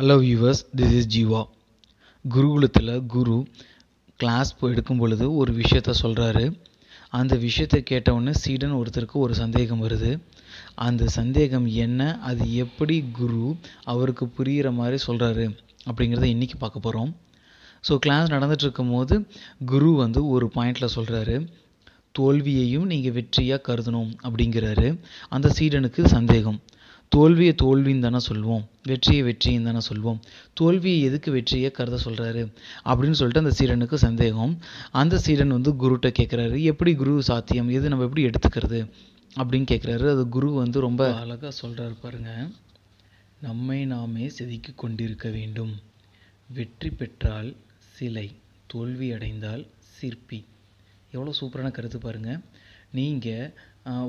hello viewers this is Jeeva குருகுலத்தில் குரு class எடுக்கும் பொழுது ஒரு விஷயத்த சொல்கிறாரு அந்த விஷயத்தை கேட்டவுடனே சீடன் ஒருத்தருக்கு ஒரு சந்தேகம் வருது அந்த சந்தேகம் என்ன அது எப்படி குரு அவருக்கு புரிகிற மாதிரி சொல்கிறாரு அப்படிங்கிறத இன்றைக்கி பார்க்க போகிறோம் ஸோ கிளாஸ் நடந்துகிட்ருக்கும் போது குரு வந்து ஒரு பாயிண்ட்டில் சொல்கிறாரு தோல்வியையும் நீங்கள் வெற்றியாக கருதணும் அப்படிங்கிறாரு அந்த சீடனுக்கு சந்தேகம் தோல்வியை தோல்வின்னு தானே சொல்லுவோம் வெற்றியை வெற்றின்னு தானே சொல்லுவோம் தோல்வியை எதுக்கு வெற்றியை கருத சொல்கிறாரு அப்படின்னு சொல்லிட்டு அந்த சீடனுக்கு சந்தேகம் அந்த சீடன் வந்து குருட்ட கேட்குறாரு எப்படி குரு சாத்தியம் எது நம்ம எப்படி எடுத்துக்கிறது அப்படின்னு கேட்குறாரு அது குரு வந்து ரொம்ப அழகாக சொல்கிறாரு பாருங்க நம்மை நாமே செதுக்கி கொண்டிருக்க வேண்டும் வெற்றி பெற்றால் சிலை தோல்வி அடைந்தால் சிற்பி எவ்வளோ சூப்பரான கருத்து பாருங்கள் நீங்கள்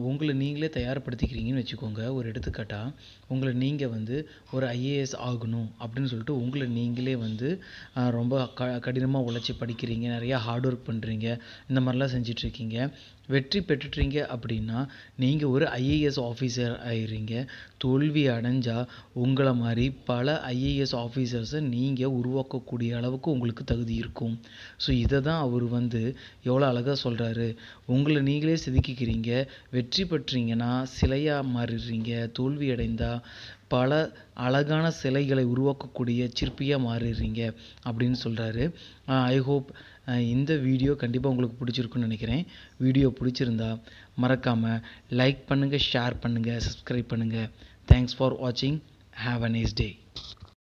உங்களை நீங்களே தயார்படுத்திக்கிறீங்கன்னு வச்சுக்கோங்க ஒரு எடுத்துக்காட்டாக உங்களை நீங்கள் வந்து ஒரு ஐஏஎஸ் ஆகணும் அப்படின்னு சொல்லிட்டு உங்களை நீங்களே வந்து ரொம்ப க கடினமாக உழைச்சி படிக்கிறீங்க நிறையா ஹார்ட் ஒர்க் பண்ணுறீங்க இந்த மாதிரிலாம் செஞ்சிட்ருக்கீங்க வெற்றி பெற்றுட்டீங்க அப்படின்னா நீங்கள் ஒரு ஐஏஎஸ் ஆஃபீஸர் ஆயிடுறீங்க தோல்வி அடைஞ்சால் உங்களை மாதிரி பல ஐஏஎஸ் ஆஃபீஸர்ஸை நீங்கள் உருவாக்கக்கூடிய அளவுக்கு உங்களுக்கு தகுதி இருக்கும் ஸோ இதை தான் அவர் வந்து எவ்வளோ அழகாக சொல்கிறாரு உங்களை நீங்களே செதுக்கிக்கிறீங்க வெற்றி பெற்றீங்கன்னா சிலையாக மாறிடுறீங்க தோல்வி அடைந்தால் பல அழகான சிலைகளை உருவாக்கக்கூடிய சிற்பியாக மாறிடுறீங்க அப்படின்னு சொல்கிறாரு ஐ ஹோப் இந்த வீடியோ கண்டிப்பாக உங்களுக்கு பிடிச்சிருக்குன்னு நினைக்கிறேன் வீடியோ பிடிச்சிருந்தா மறக்காமல் லைக் பண்ணுங்கள் ஷேர் பண்ணுங்கள் சப்ஸ்கிரைப் பண்ணுங்கள் தேங்க்ஸ் ஃபார் வாட்சிங் ஹாவ் அ நைஸ் டே